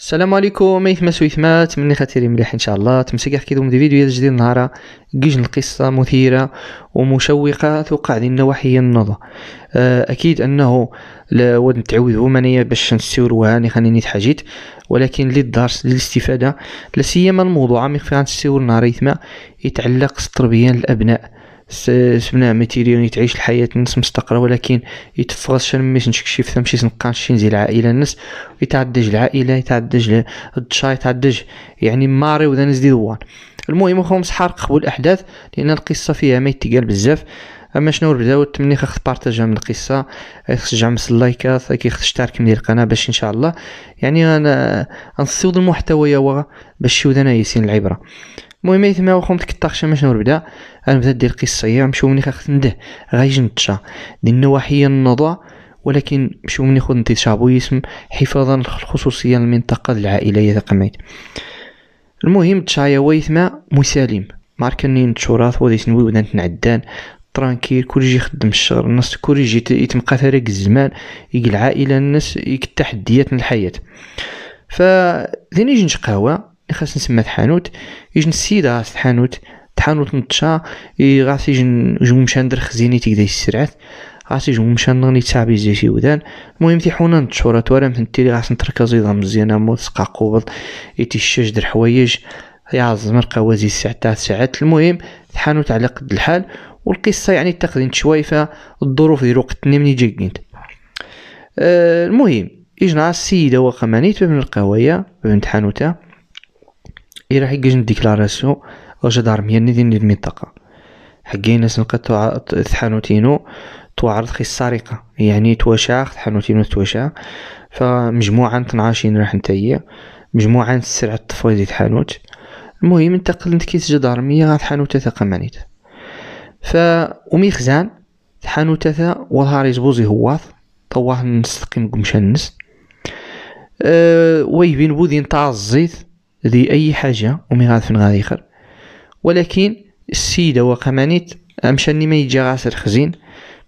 السلام عليكم يثمس ويثمات تمني خاتيري مليح ان شاء الله تمسك احكي دوم دي فيديو جديد نهارا كيجن القصة مثيرة ومشوقة توقع لنا وحي النظر آه، اكيد انه ود نتعود انايا باش نستوروها اللي خليني تحاجيت ولكن للدرس للاستفادة لا سيما الموضوع مي غنستور نهار يثما يتعلق بالتربية للابناء سمنا ميتيريون يتعيش الحياة نس مستقرة ولكن يتفغس شان ميش نشكشف ثم شي نقانش شي نزيل العائلة الناس يتعدج العائلة يتعدج الدشا يتعدج يعني ماري وذا نزدي دوان المهم خو مسحار قبل الأحداث لأن القصة فيها ما يتقال بزاف اما شنو بداو تمني خاص تبارطاجا من القصه خاص مس اللايكات كي خاص تشترك من القناه باش ان شاء الله يعني انا نصيود المحتوى يا وغا باش يود انا ياسين العبره المهم يتما واخا متكطاخش باش نبدا غنبدا ندير قصه مشو مني خاخت نده غايج نتشا ديال النواحي النضا ولكن مشو مني خود نتي اسم حفاظا الخصوصيه المنطقه العائليه تقميت المهم تشايا ويتما مسالم ماركني نتشوراث وديت نوي ودانت نعدان ترانكيل كلشي يخدم الشغل الناس كلشي يتمقى ثريك الزمان يقل العائله الناس يك التحديات الحياه ف ذي نيجي نتقهوى خاص نسمى الحانوت يجن السيد راس الحانوت الحانوت نتشا غاس يجي مشا ندر خزيني تقدا يسرعت غاس يجي مشى نغني تعبي بيزي شي ودان المهم حونا نتشورا توارا مثنتي غاس نتركز اذا مزيان سقا قوبل قوبض يتيشاج در حوايج يا الزمر قوازي الساعة تاع ساعات المهم الحانوت على قد الحال والقصة يعني تاخذين شوي الظروف ديال وقتنا مني جاكين أه المهم يجنا السيدة وقمانيت بابن القوايا بابن حانوتة اي راح يجيش ديكلاراسيون واش دار ندير دين المنطقه حقي ناس نلقى ثحانوتينو توعرض خي السرقة يعني تواشا ثحانوتينو تواشا فمجموعة تنعاشين راح نتايا مجموعة السرعة الطفوي دي الحانوت المهم انتقل كيس جدار مية غاد حانوتة ثقمانيت ف ومي خزان حانوتة ثا وظهر بوزي هواث طواه نستقيم قمشان نس أه ويبين بوذين نتاع الزيت ذي اي حاجه ومي غادي غاريخر ولكن السيده وقمانيت مشاني ما يجي غاس الخزين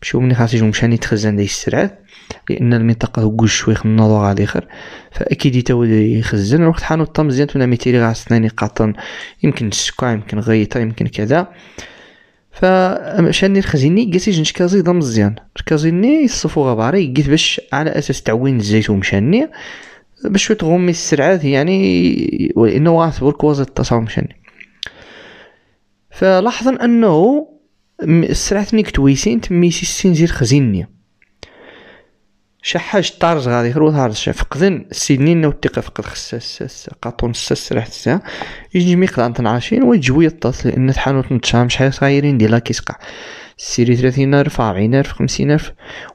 مشو من خاصي يجو مشاني تخزن ديك السرعات لان المنطقه هو شويخ شوي نضو غادي خر فاكيد تاولي يخزن وقت الطم مزيان تونا ميتيري غاس ثاني قطن يمكن السكا يمكن غيطه يمكن كذا فمشاني الخزيني قاسي لي كازي ضم مزيان ركازيني يصفو غباري قلت باش على اساس تعوين الزيت ومشاني باش تغمي السرعات يعني وانه اعتبر ورك واز شني فلاحظا انه السرعات نيك تويسين تميسي السنزير خزيني شي حاجة طارج غادي يهرو طارج سيدني نو تيقا فقد ساس قاطون ساس راح تسا يجي ميقطع تنعاشين ويجوي الطاس لان تحانوت نتشام شحال صغيرين ديلا كيسقع سيري ثلاثين الف ربعين الف خمسين الف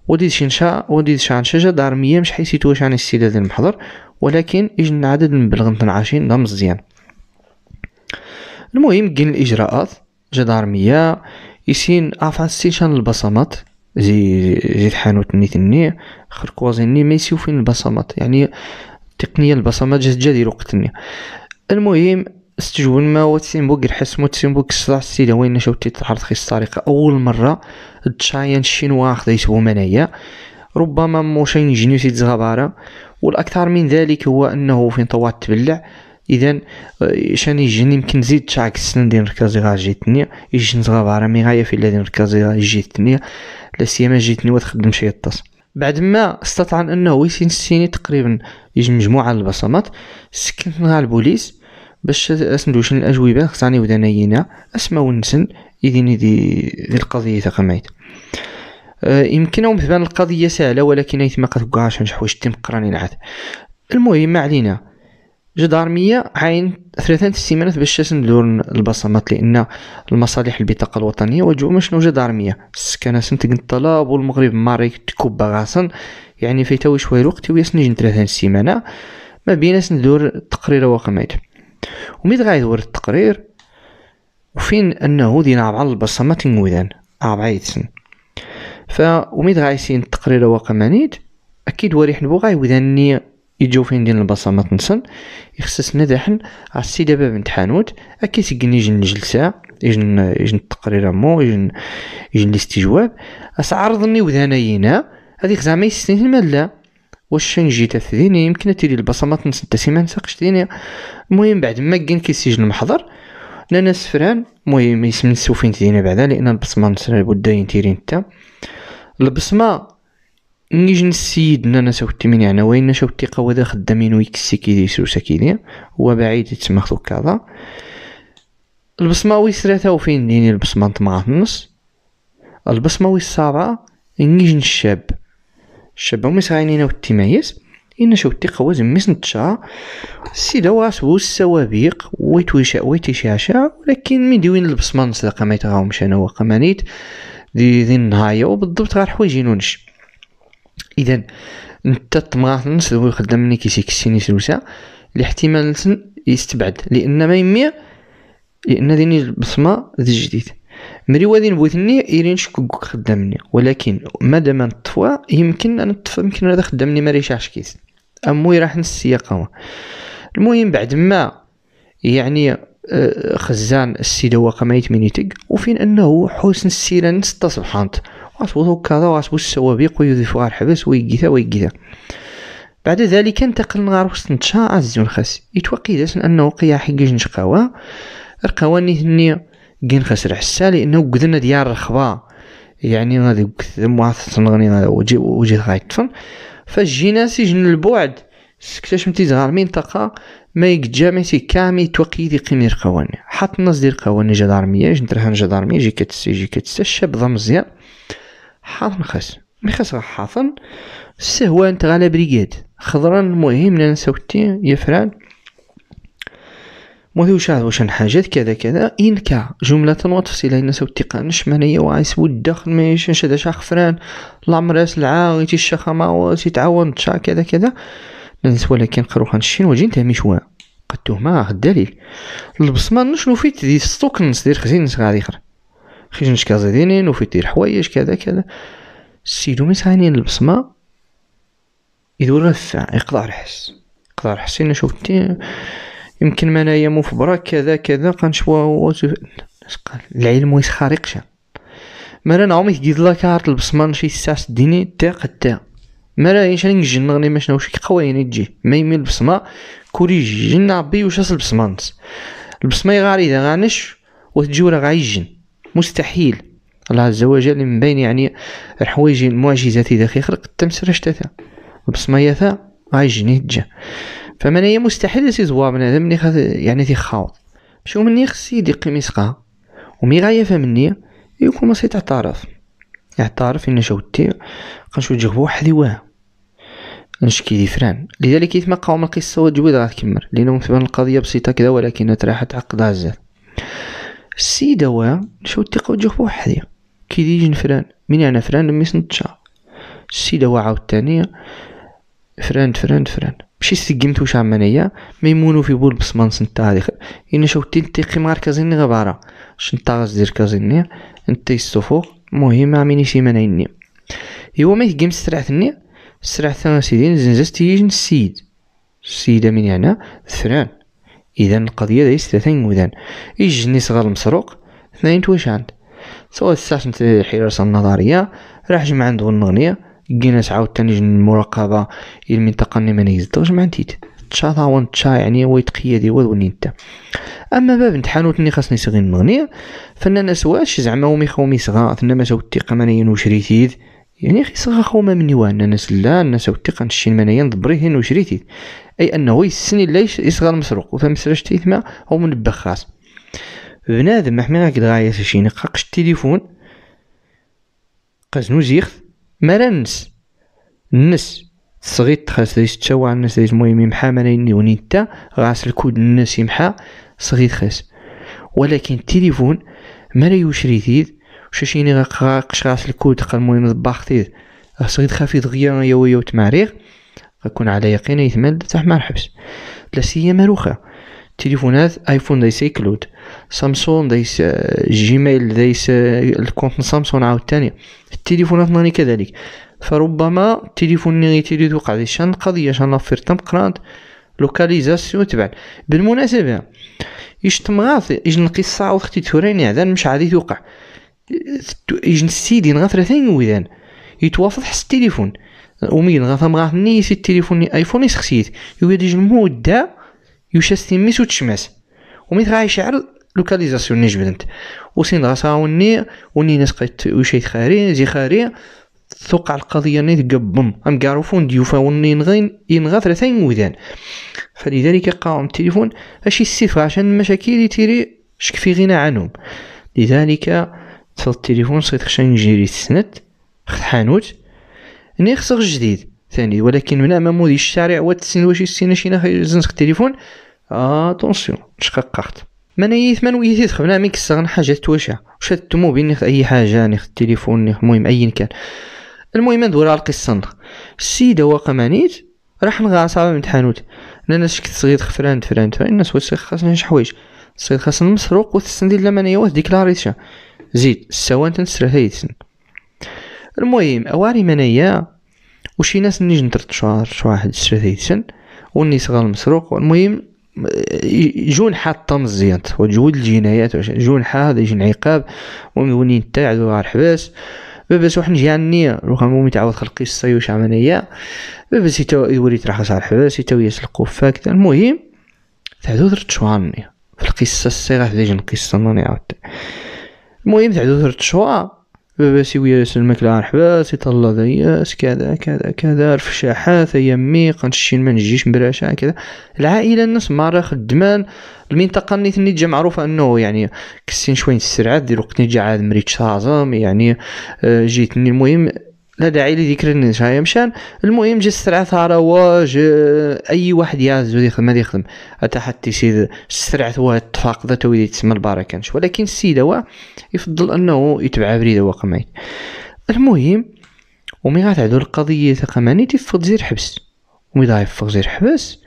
وديت شي نشا وديت شان شجا دار مية مش حيسيتو واش عن السيدة ديال المحضر ولكن العدد عدد مبلغ تنعاشين دا مزيان المهم كاين الاجراءات جدار مية يسين عفوا سيشان البصمات زي زي الحانوت نيت ني كوازين ما ميسي فين البصمات يعني تقنيه البصمات جات جا ديال وقتني المهم استجون ما واتسيمبوك الحس مو تسيمبوك الصلاح السيدة وين تيت تتعرض خيس الطريقة أول مرة تشاين الشينوا خذيته منايا ربما موشين جنيوسي تزغبارة والأكثر من ذلك هو أنه فين طوات تبلع اذا آه، شاني جني يمكن نزيد تشاك ندير ديال نركز غا جيتني يجي نزغبارة مي غايا في اللي نركز غا جيتني لا سيما جيتني وتخدم شي الطاس بعد ما استطعن انه ويسيني تقريبا يجي مجموعه البصمات سكنت سكنتها البوليس باش شنو الاجوبه خصاني ودا نينا اسما ونسن يديني دي, دي القضيه تقمعيت أه يمكنهم تبان القضيه سهله ولكن ايثما قد كاع شحوايج تم قراني العاد المهم ما علينا جدارمية عرمية عاين ثلاثين السيمانات باش ندور البصمات لأن المصالح البطاقة الوطنية وجو شنو جدارمية عرمية السكانة سنتك الطلاب والمغرب ماريك تكوبا غاصن يعني فيتاوي شوية الوقت ويسنجن ثلاثين سيمانة ما بين سندور التقرير وقميت وميد غايد ورد التقرير وفين أنه دينا عبعة البصمات نوذان عبعايد يتسن فا وميد غايسين التقرير وقمانيت أكيد وريح نبوغاي وذاني يجو فين ديال البصل ما يخصصنا داحن على السي دابا بنت حانوت اكي سيكن يجن جلسة يجن يجن التقرير مو يجن يجن الاستجواب اس عرضني وذاناينا هذيك زعما يستني ما لا واش نجي تثديني يمكن تيري البصمة تنسى انت سي ما نساقش ديني المهم بعد ما كان كيسجن المحضر نانا سفران المهم يسمن سوفين تدينا بعدا لان البصمة نسرى البدايين ينتيري تا البصمة نيجن السيد نانا ساوتي التمين يعني وين ساوتي وذا خدامين ويكسي كيدي سوسا كيدي هو بعيد تسمى كذا البصمة وي ثلاثة وفين ديني البصمة نطمع النص البصمة وي نيجن نيجي الشاب الشاب هما ساعينينا والتمايز إن شوتي قواز ميس نتشا السيدة واس هو السوابيق ويتويشا ويتيشاشا ولكن من دوين البصمة نسلق ما يتغاومش أنا وقمانيت دي ذي النهاية وبالضبط غير حوايجينونش اذا نتا طماطم سلوي يخدم ملي كيسيك السيني سلوسه الاحتمال نسن يستبعد لان ما يمي لان ديني البصمه ذي جديد مري وادي بوثني ايرين شكوك خدامني ولكن مادام نطفوا يمكن ان نطفى يمكن هذا خدامني ما ريشاعش كيس اموي راح نسياقه المهم بعد ما يعني آه، خزان السيدة وقميت مينيتك وفين انه حسن السيرة نستا سبحانت غتبوط كذا وغتبوط السوابق ويضيفو الحبس ويكيتا ويكيتا بعد ذلك انتقل لغار وسط عزيز الخاس داس انه قيا حقيج نشقاوة القوى ني كين خسر حسا لانه قدنا ديال الرخبة يعني غادي كثم واحد تنغني وجه وجه غايتفن فجينا سجن البعد سكتاش متي زغار منطقة ما يجامع سي كامي توقي دي قيمة القوانين حط الناس ديال القواني جدارمية جنترها جدارمية جي كتسي جي كتسا الشاب ضمزيان حاضن خاس مي غا حاضن سهوان تغالا بريقاد خضران المهم لا يا فران مو موثي وش آه، واش حاجات كذا كذا إنكا جملة وتفصيلا إن سوت تقانش مانيا وعيس ودخ ميش نشد شاخ فران لامراس العا غيتي الشخمة تعاون تشا كذا كذا ننس ولكن قروخان الشين وجين تهمي شوا قدوه ما الدليل البصمة نشنو فيت دي ستوكنس دير خزين غادي خر نشكا زيدينين وفي تير حوايج كذا كذا السيدو من ساعين البصمة يدور الثاع يقدر الحس يقدر الحس انا شوف يمكن ما انايا مو كذا كذا قنشوا قال العلم ويس خارقش مرا نعومي كيد لا كارت البصمه شي ساس ديني تا قد تا مرا ايش راني نجن غني ماشنا واش قوايني تجي ما يميل البصمه كوري جن عبي واش البصمانت البصمه يغاري دا غانش وتجي ورا غايجن مستحيل الله عز وجل من بين يعني الحوايج المعجزات اذا خلق التمس رشتتا بصما يثا هاي جني تجا فمن هي مستحيل سي زوار بنادم اللي خاص يعني تيخاوض شو مني خص يدي قميصقا ومي فا مني يكون مصيت اعترف يعترف ان شوتي قنشو جهبو حليواه نشكي فران لذلك كيف ما قاوم القصه راه تكمل لانه مثلا القضيه بسيطه كذا ولكن تراحت عقدها بزاف السيدة واه مشاو تيقاو جوه بوحدي كي ديجن فران من يعني فران لمي سنتشا السيدة واه عاوتاني فران فران فران ماشي شا واش عمانيا ميمونو في بول بس ما نسنتا هادي إن شو تين تيقي ماركازيني غبارة شنتا غزير كازيني انتي السفوق مهم عميني سيمانيني يوا ما يجيم النية سرعت انا سيدي زنزاز تيجي السيد السيدة من يعني فران إذا القضية دايس ثلاثة ايش جني صغار المسروق اثنين توشانت سواء استعملت الحراسة النظرية راح جمع عند النغنية كيناس عاوتاني المراقبة المنطقة اللي ما نيزدوش مع نتيت تشا ثاون تشا يعني هو يتقيا هو وني نتا اما باب نت حانوت اللي خاصني صغير نغني فانا ناس واش زعما هما يخومي صغار ثنا ما سوت الثقه ما يعني خي صغا خوما مني وانا ناس لا الناس وثيقا الشين منايا ضبريهن وشريتيت اي انه يسني لا يصغر مسروق وفهم سراش تيثما هو من خاص بنادم ما غاك دغايا شي نقاقش التليفون قازنو زيخ مرا نس نس صغيت خاص ديس تشاوع الناس ديس المهم يمحى مريني ونيتا غاس الكود الناس يمحا صغيت خاص ولكن التليفون مالا يشري ثيد وشاشيني غا قشغاس الكود قال المهم ضباختيه صغير خفيض غيا يا ويا وتمعريغ غكون على يقين يتمال تاع نحبس لا سيما روخا تليفونات ايفون دايس كلود سامسونج دايس آه، جيميل دايس آه، الكونت عاود عاوتاني التليفونات ناني كذلك فربما التليفون اللي تيري توقع لي شان القضيه شان لافير تم قرانت لوكاليزاسيون تبع بالمناسبه اش تمغاث اش نقي الساعه وقتي توريني هذا مش عادي توقع يجن سيدي غا ثلاثين ويدان يتوافض حس التليفون ومين غا ثمغاثني يسي التليفون ايفون يسخسيت يويد يجن مودة يوشاس تيميس وتشماس وميت غا شعر لوكاليزاسيون ني جبدنت وسين غا صاوني وني ناس قيت وشيت خاري زي خاري توقع القضية ني تقبم ام كاروفون ديوفا وني نغين ينغا ثلاثين ويدان فلذلك قاوم التليفون اشي السيف عشان المشاكل تيري شك في غنى عنهم لذلك تصل التليفون صيت خشا نجيري تسند خد حانوت ني خسر جديد ثاني ولكن من امام مودي الشارع و تسند واش يسينا شينا زنسك التليفون اتونسيون آه شقاقت ما نيي ثمان ويتي خبنا ميك كسغن حاجه تواشع واش هاد الطوموبيل اي حاجه نخ التليفون نخ المهم ايا كان المهم ندور على القصه السيده واقا مانيت راح نغا صعبة من الحانوت انا شكت صغير خفران تفران تفران الناس واش خاصني شي حوايج صغير خاصني مسروق وتسندي لا مانيا واحد ديكلاريتشا زيد سوانتن سرهيتن المهم اواري منيا وشي ناس نيج نترت شهر واحد سرهيتن والنيس غال مسروق المهم جون حاطه مزيان وجود الجنايات جون حا يجي عقاب ومن تاع على الحباس باباس واحد نجي عني روح مو متعود خلقي الصيوش عملية باباس يتو يوريت راه على الحباس يتو يسلقو فاك المهم تعدو درت شواني في القصة الصغيرة في ديجن القصة ماني عاود المهم تعدو ثلاث شهور بابا سي ويا الماكلة مرحبا سي طلا دياس كذا كذا كذا رفشاحات مي قنشتي ما نجيش مبراشا كذا العائله الناس مرة خدمان المنطقه اللي ثني تجا معروفه انه يعني كسين شويه السرعه دير وقت نجي عاد مريت شازم يعني آه، جيتني المهم لا داعي لذكر النساء مشان المهم جا السرعه ثارة واج اي واحد يازو يخدم ما يخدم حتى حتى يصير السرعه ثوا اتفاق ذات ويدي تسمى البارا ولكن السيد هو يفضل انه يتبع بريده هو المهم ومي غاتعدو القضيه ثقماني تيفق زير حبس ومي ضاي يفق زير حبس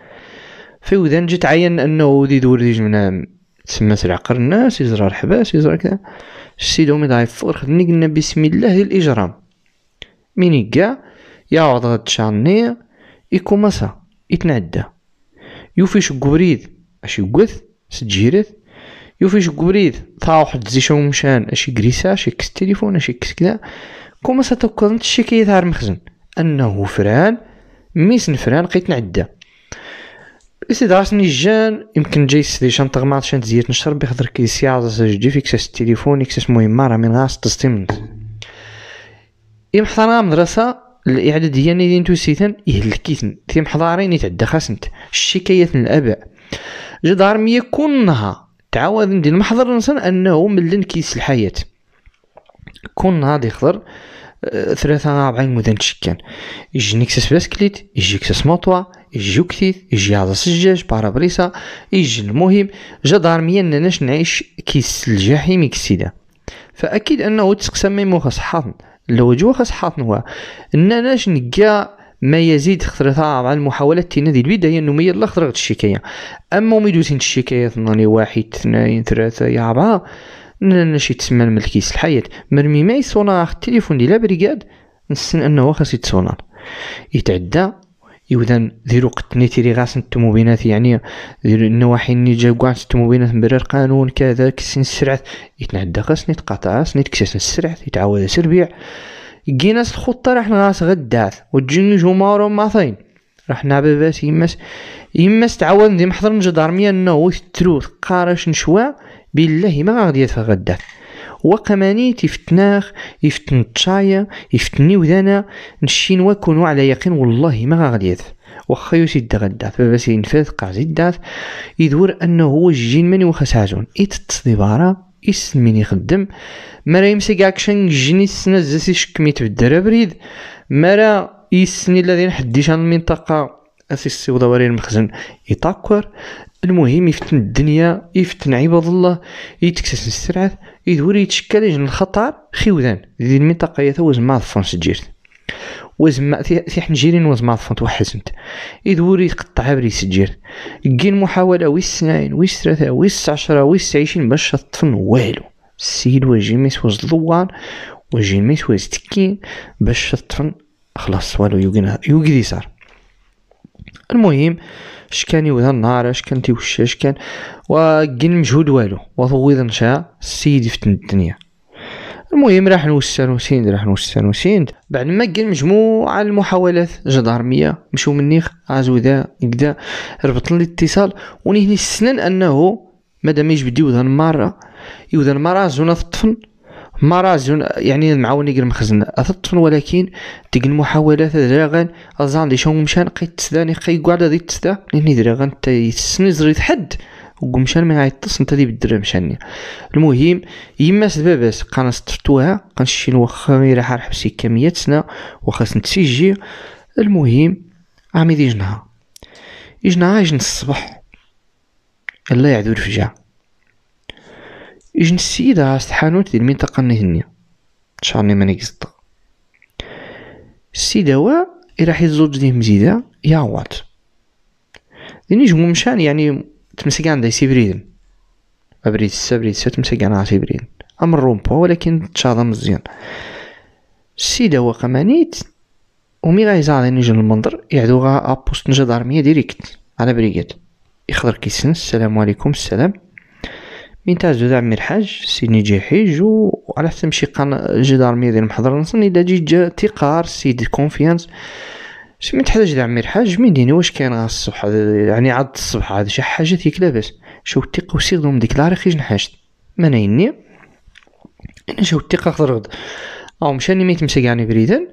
في ودان جا عين انه دي دور ديج جمنا تسمى سرع قرن الناس حبس الحباس يزرى كذا السيد ومي ضاي يفق خدني قلنا بسم الله الاجرام ميني يقع يعوض هاد الشارنير يكوماسا يتنعدى يوفيش قوريد اش يقث سجيرت يوفيش قوريد تاوح تزيشو مشان اش يقريسا اش يكس التليفون اش يكس كذا كوماسا توكلن الشكاية تاع المخزن انه فران ميسن فران قيت نعدى إذا دراسني جان يمكن جاي سدي شان تغمات شان تزيد نشرب بخاطر كي سيارة جدي فيكسس التليفون يكسس مهم راه من غاس تستيمنت إمحضر مدرسة الإعدادية نيدي نتوسيتن يهلكيتن في حضارين يتعدى خاسنت الشكاية الآباء جدار مي كونها تعاود ندير المحضر نسن أنه ملن كيس الحياة كون هادي يخضر ثلاثة أربعين مدن تشكان يجي نكسس بسكليت يجي كسس موطوا يجي كتيث يجي هذا سجاج بارابريسا يجي المهم جا دار ميا نعيش كيس الجحيم يكسيدا فأكيد أنه تسقسم ميمو صحاطن الوجوه خاص حاطنوها اننا نكا ما يزيد خطرتها مع المحاولات تينا دي البداية انه مي يلا غد الشكاية اما مي دوزين الشكاية ثناني واحد اثنين ثلاثة يا اربعة شي تسمى الملكيس الحياة مرمي ما يصونا التليفون ديال بريكاد نسن انه خاص يتصونا يتعدى يوذان ديرو قتني تيري غاس التموبينات يعني ديرو النواحي اللي جا كاع التموبينات مبرر قانون كذا كسين السرعة يتنعدى غاس نتقاطع غاس نتكسس السرعة يتعاود سربيع جيناس الخطة راح نغاس غداث وتجيني جمارو ماثين راح نعبي باس يما يما تعاود ندي محضر نجدار ميا انه تروث قارش نشوا بالله ما غادي يدفع وكماني تفتناخ يفتن تشايا يفتني ودانا نشين كونوا على يقين والله ما غاديث واخا يوسي الدغدات فباس ينفذ قاع زيدات يدور انه هو الجين من وخا سعزون يتتص ديبارا يسمين يخدم مرا يمسك عكشان جيني السنة زاسي شكميت بالدرا بريد مرا يسني الذي نحديش عن المنطقة اسيستيو ودوري المخزن يتاكور المهم يفتن الدنيا يفتن عباد الله يتكسس السرعات يدور يتشكل يجن الخطر خيوذان ذي المنطقة يتوز ما الفرنس جيرت وزما في حنجيرين وزما فون توحسنت يدور يقطع بري سجير كين محاولة ويس سنين ويس ثلاثة ويس عشرة ويس عشرين باش تطفن والو السيد واجي ميس وز دوار واجي ميس وز تكين باش تطفن خلاص والو يوقي يوقي صار المهم اش كان يوذا النهار اش كان تيوشى اش كان وكين مجهود والو وطويض نشا السيد يفتن الدنيا المهم راح نوسان وسيند راح نوسان وسيند بعد ما كان مجموعة المحاولات جدارمية مية مشو منيخ عازو ذا كدا لي الاتصال ونهني السنان انه مادام يجبد يوذا مرة يوذا مرة زونا الطفل مراز يعني معاوني قل مخزن أثطفن ولكن ديك المحاولات دراغان أزان دي شون مشان قيت تسداني قي قعدة دي تسدا لأني دراغان تيسني زريت حد وقمشان ما يتصن دي بالدرا مشاني المهم يما سباباس قانا سطفتوها شين واخا غير حار حبسي كمية سنة واخا نتسجي المهم عميدي جنها يجنها يجن الصبح الله يعذور فجاه يجن السيد عاس تحانوت ديال المنطقة نهنية شعرني ماني قصدا السيدة هو راح يزوج ديه مزيدة وات ديني جمو مشان يعني عندها يسي سيبريدن أبريد سبريد سا عندها يسي بريدن أمر رومبو ولكن تشاضا مزيان السيدة هو قمانيت ومي غايزا غادي نجي المنظر يعدو غا ابوست نجا دارمية ديريكت على بريكات يخضر كيسن السلام عليكم السلام من زوز عمير الحاج سيدي يجي يحج على حسب شي قان جدار ميدين محضر نصني الا جي جا تيقار سيدي كونفيانس شي من تحتاج دعم الحاج من ديني واش كاين غا الصبح يعني عاد الصبح هذا شي حاجه تيك لاباس شو دوم ديك لاري خيج نحاجت ما نايني انا شو تيق خضر غد او مشاني ميت مسقعني بريدان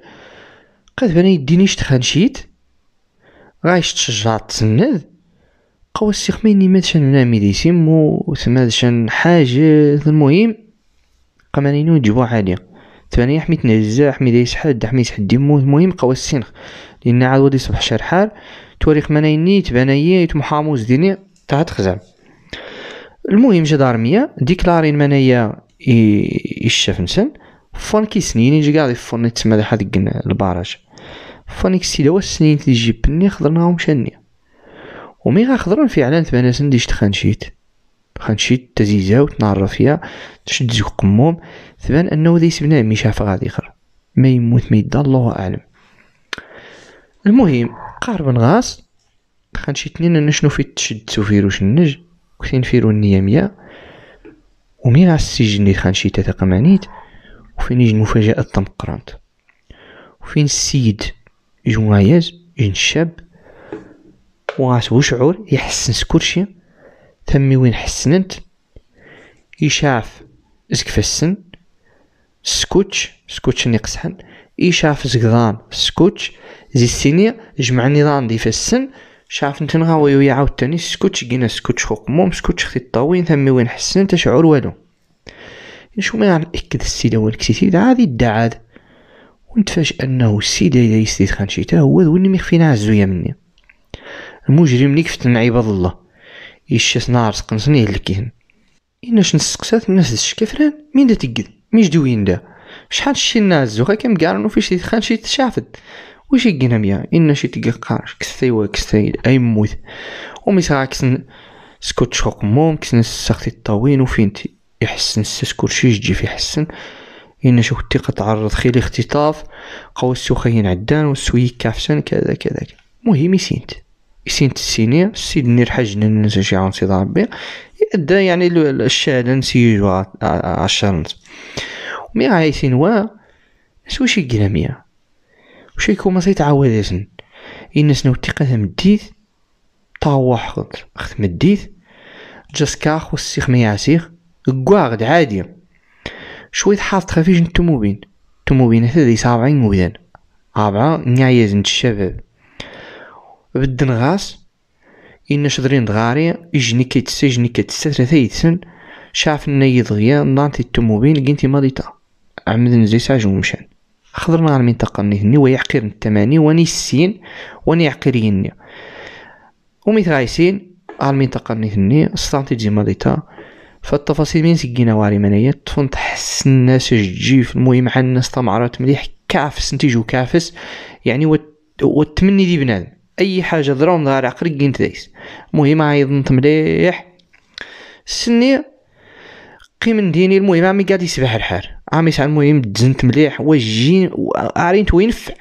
قد بنا يديني شتخان شيت غايش تشجع تسند قوى السيخميني مادشان هنا ميديسيمو مادشان حاجة المهم قمانينو جوا عالية ثاني حميت نجزا حميد يسحد حميد حد يموت المهم قوى السينخ لأن عاد ودي صبح شرحار توريخ منايني تبانايا محاموز ديني تهت خزام المهم جا دار ميا ديكلارين منايا يشاف نسن فون كي سنين يجي قاعد يفون تسمى ذا قنا الباراج فون كسيدا واش سنين تجي بني خضرناهم شانيه ومي غنخضرو فعلا ثمانية سنديش تخانشيت خانشيت خنشيت تزيزاو تنار فيها تشد زوق قموم ثمان انه ذي سبنا مي شاف غادي خر ما يموت ما يدا الله اعلم المهم قارب نغاص خانشيت نين شنو في تشد سوفيروش شنج كثين فيرو النية ميا ومي غاس السجن خانشيت تقمانيت وفين يجي المفاجأة تمقرانت وفين السيد جوايز جن الشاب وغتبو شعور يحسن كلشي تمي وين حسنت يشاف زكف السن سكوتش سكوتش ني قصحن يشاف زقضان سكوتش زي السينية جمع النظام دي في السن شاف نتن غاوي ويا تاني سكوتش كينا سكوتش خوك موم سكوتش خطي الطاوين ثمي وين حسن تشعور والو شو ما اكد السيدة والكسيتي عادي الدعاد ونتفاجئ انه السيدة اذا يسديد خانشيتا هو ذو اني مخفينا عزويا مني المجرم اللي كفتن عباد الله يشاس نهار سقنصن إنا شن سقسات الناس كفران مين دا تقد ميش دوين دا شحال شي الناس زوخا كم قارنو فيش تخان شي تشافد وش يقينا بيا إنا شي تقلقاش و وكثي أي موت و ساعة كسن سكوت شوق موم كسن ساختي الطاوين وفينتي يحسن الساس كلشي يجي في حسن إنا شو الثقة تعرض خير اختطاف قوى السوخين عدان والسوي كافسن كذا كذا مهم يسينت سين تسيني نير حاج ننسى شي عون سيد ربي يأدى يعني الشهادة الشالن سيجوا عشرنت مي عايسين وا سو شي قلامية وشي كوما سيت عوادسن إنس نو تيقا مديث طاوا حقت خت مديث جاسكاخ والسيخ ما يعسيخ كواغد عادي شوي حاط خفيج نتموبين تموبين هذا دي صابعين مودان أربعة نعيز الشباب بدن غاس إن شدرين دغاري إجني كيتسا إجني كيتسا ثلاثة يتسن شعفنا يضغيا نانتي التموبين لقينتي ماضيتا عمد نزيسا ساجو مشان خضرنا على المنطقة نهني ويعقير التماني واني السين واني يعقير يني ومثل عايسين على المنطقة نهني ستانتي تجي ماضيتا فالتفاصيل من سكينا واري منايا تفون تحسن الناس جيف المهم عن الناس تمعرات مليح كافس نتيجو كافس يعني وتمني دي بنادم اي حاجه درون دار عقري كين دايس المهم نط مليح سني قيم ديني المهم عمي قاعد يسبح الحار عمي ساعة المهم دزنت مليح وجين عرينت وين ينفع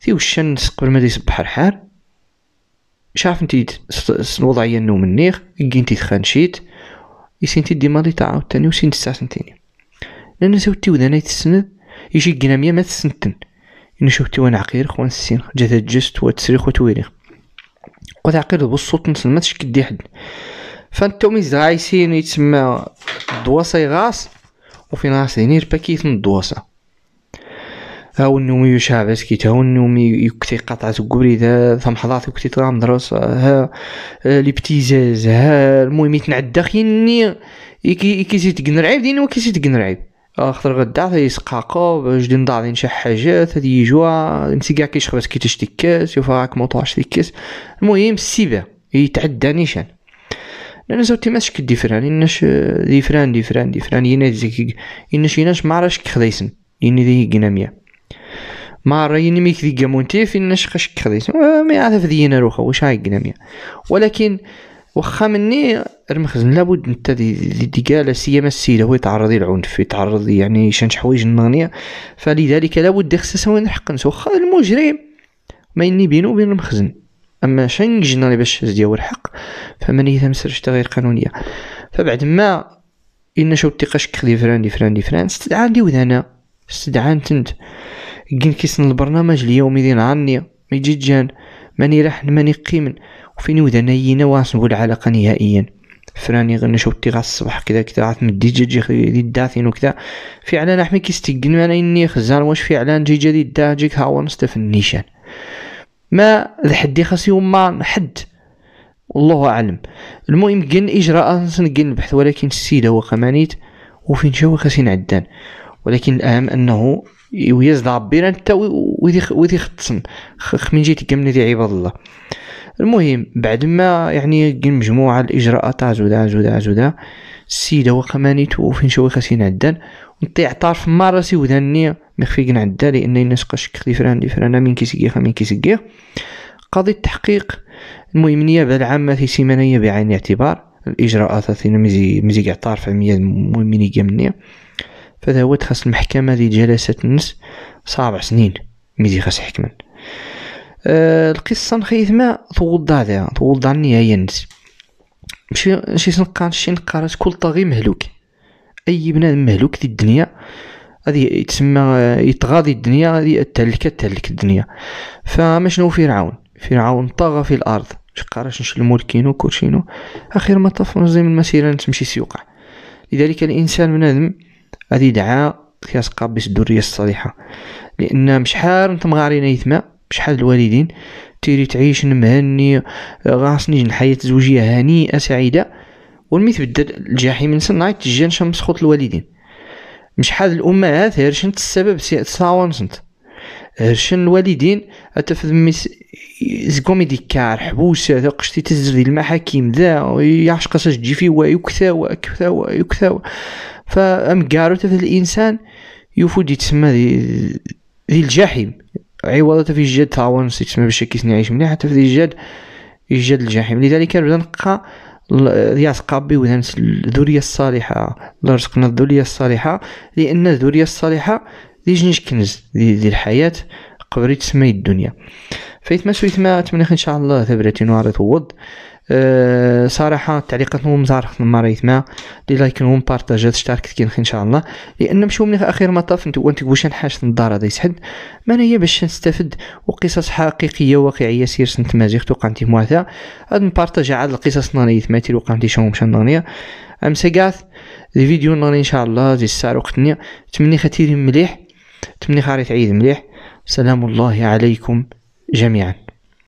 تي وش قبل ما يسبح الحار شاف انتي الوضعية نو منيخ قينتي تخانشيت يسينتي ديما لي تعاود تاني وسين تسع سنتيني لان زوتي وذانا يتسند يجي قنا مية ما تسنتن نشوف وين عقير خوان السين جات الجست وتسريخ و قد عقير بالصوت نص تشكي دي حد فانتوميز غايسين يتسمى الدواسة يغاس وفي ناس دينير باكيت من الدواسة هاو النومي يشعب اسكيت هاو النومي يكتي قطعة قوري ذا ثم حضاث يكتي طرام دراسة ها لي ها المهم يتنعدى خيني يكي يكي زيت قنرعيب دين كي زيت قنرعيب خاطر غدا تيسقاقو باش دي نضاعين شي حاجات هادي يجوا نسي كاع شخبات كي كاس يوفا راك شتي كاس المهم سيبا يتعدى نيشان انا زوتي ماش ديفران اناش ديفران ديفران ديفران ينا ديك اناش يناش ما راش خديسن يني دي جناميه ما رايني ميك دي جامونتي فين نشخش كخديسن ما يعرف دينا روخه واش هاي جناميه ولكن واخا مني المخزن لابد انت دي قال سيما السيد هو يتعرض للعنف يتعرض يعني شنش حوايج النغنية فلذلك لابد خصها سوا حقا واخا المجرم ما يني بينو وبين المخزن اما شان جنري باش ديال الحق فمن يثم سرشتا غير قانونية فبعد ما إن شو شك كخدي فران دي فران دي فران استدعان دي وذانا تنت كين كيسن البرنامج اليومي ديال عني ميجي جان ماني راح ماني قيمن وفين ودانا يينا وغنصبو نقول علاقة نهائيا فراني غنشوتي غا الصباح كذا كذا غتمدي جاجي دي داثين وكذا فعلا احمي كيستيقن انا اني خزان واش فعلا جي دي دا جيك هاو نستف النيشان ما لحدي خاص يوم حد والله اعلم المهم كن اجراء نقن البحث ولكن السيده هو قمانيت وفين هو خاص عدان ولكن الاهم انه ويزدع بيران تا ويدي خطسن خ من جيت كامل عباد الله المهم بعد ما يعني كاين مجموعه الاجراءات زودا زودا زودا السيده واقا ماني فين شوي خاسين عدا ونطيع طرف ما راسي وداني مخفي نعدا لان الناس قشك لي فران لي فران من كيسقيخ من كيسقيخ قاضي التحقيق المهم النيابه العامه في سيمانيه بعين الاعتبار الاجراءات ثين مزي مزي كاع المهم عميا المهم مني فهذا هو تخص المحكمه لي جلست الناس سبع سنين مزي خاص حكما آه، القصه نخيث ما توضع ذا توضع على النهايه مشي ماشي ماشي سنقان شي نقارات كل طاغي مهلوك اي بنادم مهلوك في الدنيا هذه يتسمى يتغاضي الدنيا هذه تهلك تهلك الدنيا فما شنو فرعون فرعون طغى في الارض قراش نشلمو الكينو كوتشينو اخير ما طاف من المسيره تمشي سيوقع لذلك الانسان بنادم هذه دعاء خياس قابس الدريه الصالحه لان حار انت غارينا يثما شحال الوالدين تيري تعيش مهني غاصني الحياة زوجية هنيئة سعيدة والمي تبدل الجحيم سن نعيط تجان شمس خوت الوالدين مش حال الأمهات هرشنت السبب تصاونسنت هرشن الوالدين أتفذ ميس زقوم يديكار حبوسة تقشتي تزر المحاكم ذا ويعش قصاش تجي فيه ويكثا كثا ويكثا فأم قارو تفذ الإنسان يفودي دي تسمى ذي الجحيم عوض في الجد تاع ون سيكس ما باش كيسني عايش مليح حتى في الجد الجد الجحيم لذلك بدا نقى يعتق ربي وذا الذريه الصالحه لرزقنا الذريه الصالحه لان الذريه الصالحه دي جنيش كنز دي, دي الحياه قبري تسمى الدنيا فيتما سويتما تمنى ان شاء الله ثبرتين وعرض وض التعليقات أه، صراحه تعليقاتكم زارخت مريت ما لي لايكنهم بارطاجات اشتركت كي ان شاء الله لان مشو من اخر مطاف نتو انت واش نحاش الدار هذا يسحد ما هي باش نستفد وقصص حقيقيه واقعيه سير سنت مازيغ توقع انت موثا هاد نبارطاجا عاد القصص نانية ماتي توقع انت شوم نانيا ام لي فيديو ناري ان شاء الله زي السعر وقتني تمني ختيري مليح تمني خاري عيد مليح سلام الله عليكم جميعا